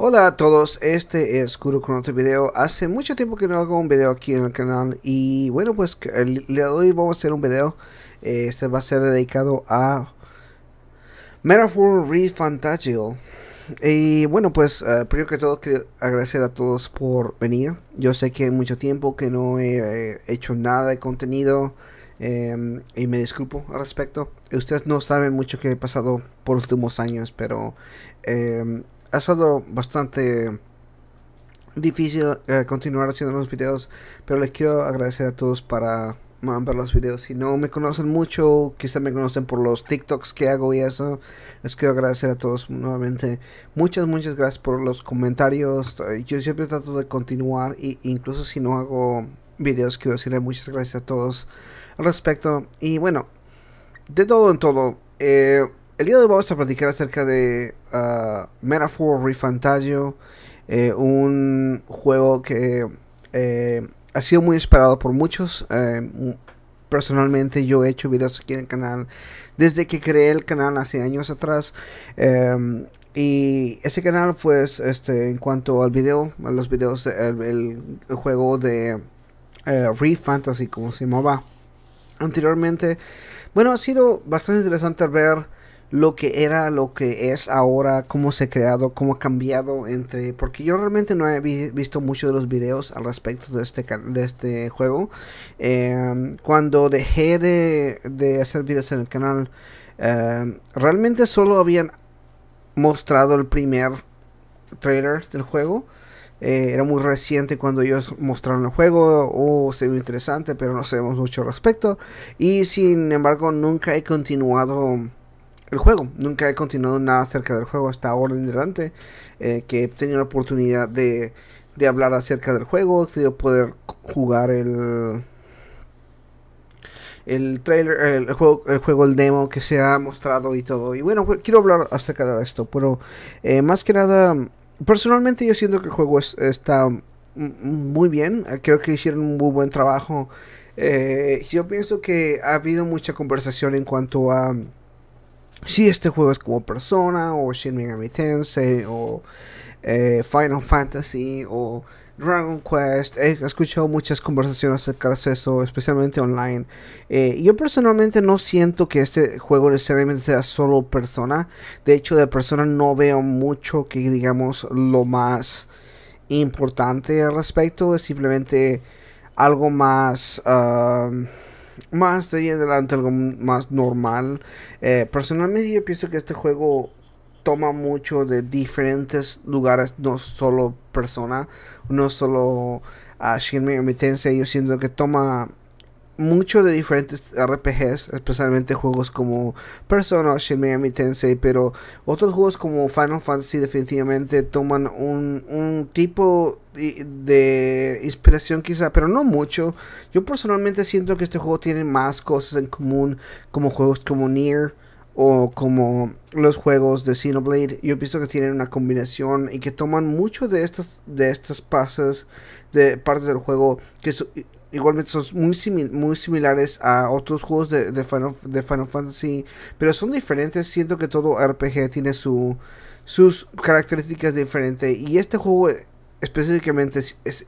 Hola a todos, este es Kuro con otro video. Hace mucho tiempo que no hago un video aquí en el canal y bueno pues le hoy vamos a hacer un video. Eh, este va a ser dedicado a Metaphor Refantagio. Y bueno pues eh, primero que todo quiero agradecer a todos por venir. Yo sé que hay mucho tiempo que no he eh, hecho nada de contenido. Em, y me disculpo al respecto. Ustedes no saben mucho que he pasado por los últimos años, pero em, ha sido bastante difícil eh, continuar haciendo los videos, pero les quiero agradecer a todos para ver los videos. Si no me conocen mucho, quizá me conocen por los TikToks que hago y eso. Les quiero agradecer a todos nuevamente. Muchas, muchas gracias por los comentarios. Yo siempre trato de continuar e incluso si no hago videos, quiero decirle muchas gracias a todos al respecto. Y bueno, de todo en todo. Eh, el día de hoy vamos a platicar acerca de uh, Metaphor eh, un juego que eh, ha sido muy esperado por muchos. Eh, personalmente yo he hecho videos aquí en el canal desde que creé el canal hace años atrás. Em, y ese canal pues este, en cuanto al video, a los videos, el, el juego de Refantasy como se llamaba anteriormente. Bueno, ha sido bastante interesante ver lo que era, lo que es ahora, cómo se ha creado, cómo ha cambiado entre... Porque yo realmente no he visto muchos de los videos al respecto de este, de este juego. Em, cuando dejé de, hacer videos en el canal, em, realmente solo habían mostrado el primer trailer del juego. Eh, era muy reciente cuando ellos mostraron el juego, o se ve interesante, pero no sabemos mucho al respecto. Y sin embargo, nunca he continuado el juego. Nunca he continuado nada acerca del juego hasta ahora en adelante, eh, que he tenido la oportunidad de, hablar acerca del juego, de poder jugar el el trailer, el juego, el juego, el demo que se ha mostrado y todo. Y bueno, pues, quiero hablar acerca de esto, pero eh, más que nada, personalmente yo siento que el juego está muy bien, creo que hicieron un muy buen trabajo. Eh, yo pienso que ha habido mucha conversación en cuanto a si este juego es como Persona o Shin Megami Tensei o eh, Final Fantasy o Dragon Quest. He escuchado muchas conversaciones acerca de eso, especialmente online. Eh, yo personalmente no siento que este juego necesariamente sea solo persona. De hecho, de persona no veo mucho que digamos lo más importante al respecto. Es simplemente algo más... Ah, más de ahí adelante, algo más normal. Eh, personalmente yo pienso que este juego toma mucho de diferentes lugares, no solo persona, no solo a ah, Shin Megami Tensei, yo siento que toma mucho de diferentes RPGs, especialmente juegos como Persona, Shin Megami Tensei, pero otros juegos como Final Fantasy definitivamente toman un, un tipo de inspiración quizá, pero no mucho. Yo personalmente siento que este juego tiene más cosas en común como juegos como Nier o como los juegos de Xenoblade. Yo he visto que tienen una combinación y que toman mucho de estas de estas pasas de partes del juego que igualmente son muy, muy similares a otros juegos de, Final, de Final Fantasy, pero son diferentes. Siento que todo RPG tiene su sus características diferentes. Y este juego específicamente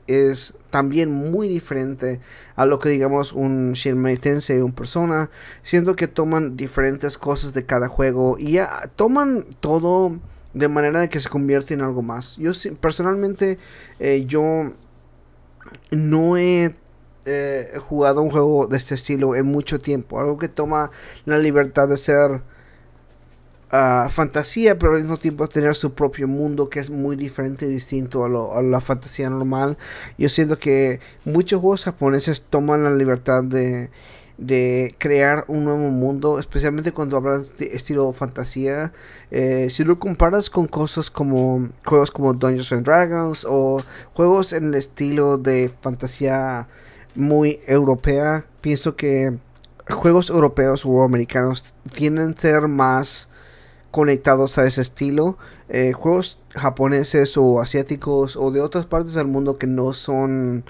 es, también muy diferente a lo que digamos un Shin y un Persona, siendo que toman diferentes cosas de cada juego y toman todo de manera que se convierte en algo más. Yo personalmente eh, yo no he eh, jugado un juego de este estilo en mucho tiempo, algo que toma la libertad de ser fantasía, pero al mismo tiempo tener su propio mundo que es muy diferente y distinto a, la fantasía normal. Yo siento que muchos juegos japoneses toman la libertad de, crear un nuevo mundo, especialmente cuando hablas de estilo fantasía. Eh, si lo comparas con cosas como juegos como Dungeons and Dragons o juegos en el estilo de fantasía muy europea, pienso que juegos europeos o americanos Tienen a ser más conectados a ese estilo. Eh, juegos japoneses o asiáticos o de otras partes del mundo que no son...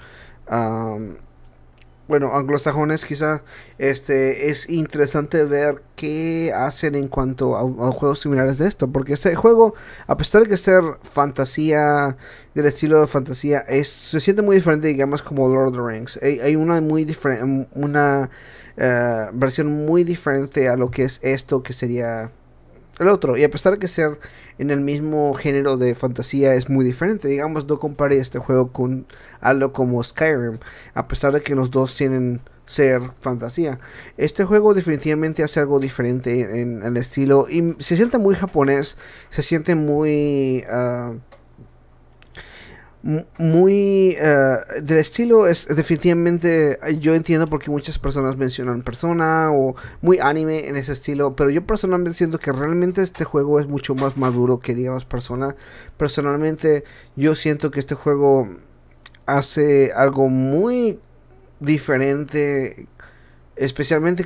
bueno, anglosajones quizá, este, es interesante ver qué hacen en cuanto a, juegos similares de esto, porque este juego, a pesar de que ser fantasía, del estilo de fantasía, se siente muy diferente, digamos, como Lord of the Rings. Hay, una muy diferente, una eh, versión muy diferente a lo que es esto, que sería el otro. Y a pesar de que ser en el mismo género de fantasía es muy diferente, digamos, no compare este juego con algo como Skyrim, a pesar de que los dos tienen ser fantasía. Este juego definitivamente hace algo diferente en, el estilo y se siente muy japonés, se siente muy... Ah, muy eh, del estilo es definitivamente yo entiendo porque muchas personas mencionan persona o muy anime en ese estilo pero yo personalmente siento que realmente este juego es mucho más maduro que digamos persona personalmente yo siento que este juego hace algo muy diferente Especialmente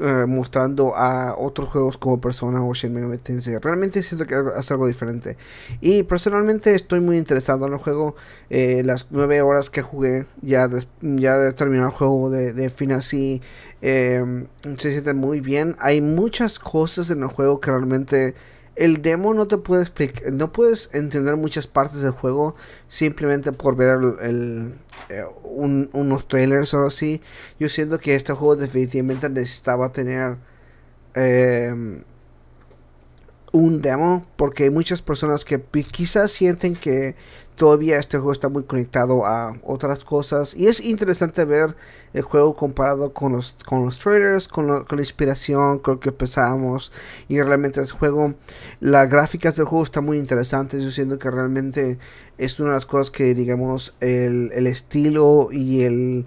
eh, mostrando a otros juegos como Persona o Shin Realmente siento que hace algo diferente. Y personalmente estoy muy interesado en el juego. Eh, las nueve horas que jugué ya de, ya de terminar el juego de, de fin así em, se siente muy bien. Hay muchas cosas en el juego que realmente el demo no te puede explicar, no puedes entender muchas partes del juego simplemente por ver el eh, un, unos trailers o así. Yo siento que este juego definitivamente necesitaba tener em, un demo porque hay muchas personas que quizás sienten que todavía este juego está muy conectado a otras cosas. Y es interesante ver el juego comparado con los, con los trailers, con, la inspiración, con lo que pensábamos. Y realmente el juego, las gráficas del juego están muy interesantes. Yo siento que realmente es una de las cosas que, digamos, el, estilo y el.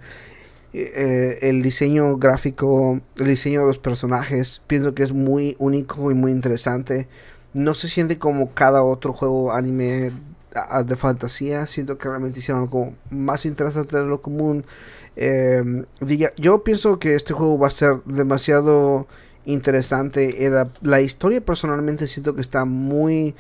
Eh, el diseño gráfico, el diseño de los personajes, pienso que es muy único y muy interesante. No se siente como cada otro juego anime de fantasía. Siento que realmente hicieron algo más interesante de lo común. Em, diga, yo pienso que este juego va a ser demasiado interesante. Era, la historia personalmente siento que está muy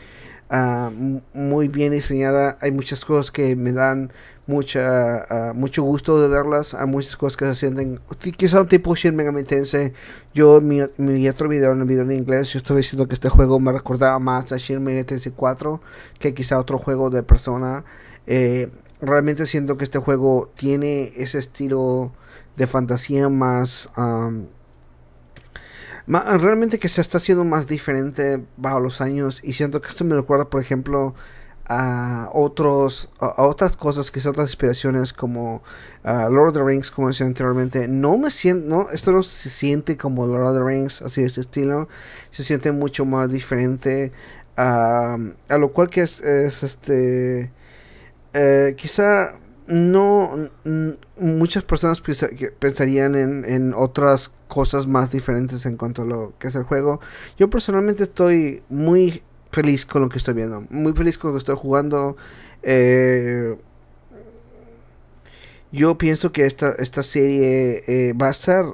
Ah, muy bien diseñada. Hay muchas cosas que me dan mucha ah, mucho gusto de verlas. Hay muchas cosas que se sienten. Quizá un tipo Shin Megami Tensei. Yo mi, otro video, en el video en inglés, yo estuve diciendo que este juego me recordaba más a Shin Megami 4 que quizá otro juego de persona. Eh, realmente siento que este juego tiene ese estilo de fantasía más. Um, realmente que se está haciendo más diferente bajo los años y siento que esto me recuerda, por ejemplo, a otros a otras cosas que otras inspiraciones como Lord of the Rings como decía anteriormente no me siento no esto no se siente como Lord of the Rings así de este estilo se siente mucho más diferente a lo cual que es, este eh, quizá no muchas personas pensarían en, en otras cosas más diferentes en cuanto a lo que es el juego. Yo personalmente estoy muy feliz con lo que estoy viendo, muy feliz con lo que estoy jugando. Eh, yo pienso que esta, esta serie eh, va a estar,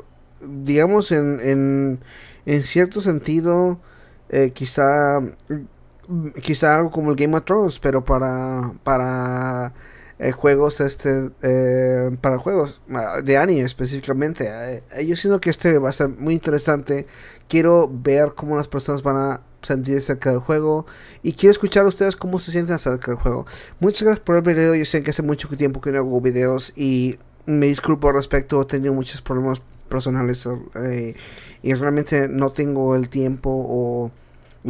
digamos, en, en, cierto sentido, eh, quizá, quizá algo como el Game of Thrones, pero para, para eh, juegos este eh, para juegos ah, de anime específicamente. Eh, yo siento que este va a ser muy interesante. Quiero ver cómo las personas van a sentirse acerca del juego y quiero escuchar a ustedes cómo se sienten acerca del juego. Muchas gracias por el video. Yo sé que hace mucho tiempo que no hago videos y me disculpo al respecto. He tenido muchos problemas personales y realmente no tengo el tiempo o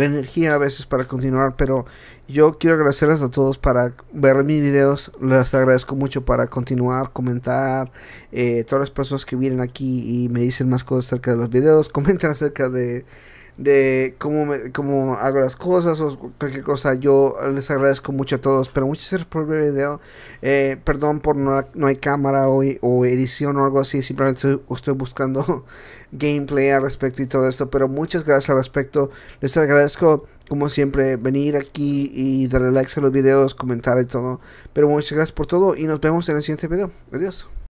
energía a veces para continuar, pero yo quiero agradecerles a todos para ver mis videos, les agradezco mucho para continuar, comentar, eh, todas las personas que vienen aquí y me dicen más cosas acerca de los videos, comenten acerca de de cómo, cómo hago las cosas o cualquier cosa. Yo les agradezco mucho a todos, pero muchas gracias por el video. Eh, perdón por no, no, hay cámara hoy o edición o algo así, simplemente estoy, buscando gameplay al respecto y todo esto, pero muchas gracias al respecto. Les agradezco. Como siempre, venir aquí y darle like a los videos, comentar y todo. Pero muchas gracias por todo y nos vemos en el siguiente video. Adiós.